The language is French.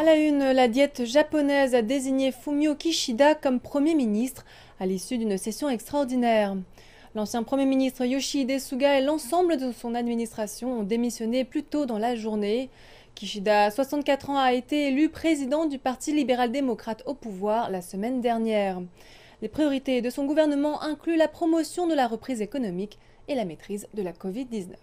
À la une, la diète japonaise a désigné Fumio Kishida comme Premier ministre à l'issue d'une session extraordinaire. L'ancien Premier ministre Yoshihide Suga et l'ensemble de son administration ont démissionné plus tôt dans la journée. Kishida, 64 ans, a été élu président du Parti libéral-démocrate au pouvoir la semaine dernière. Les priorités de son gouvernement incluent la promotion de la reprise économique et la maîtrise de la Covid-19.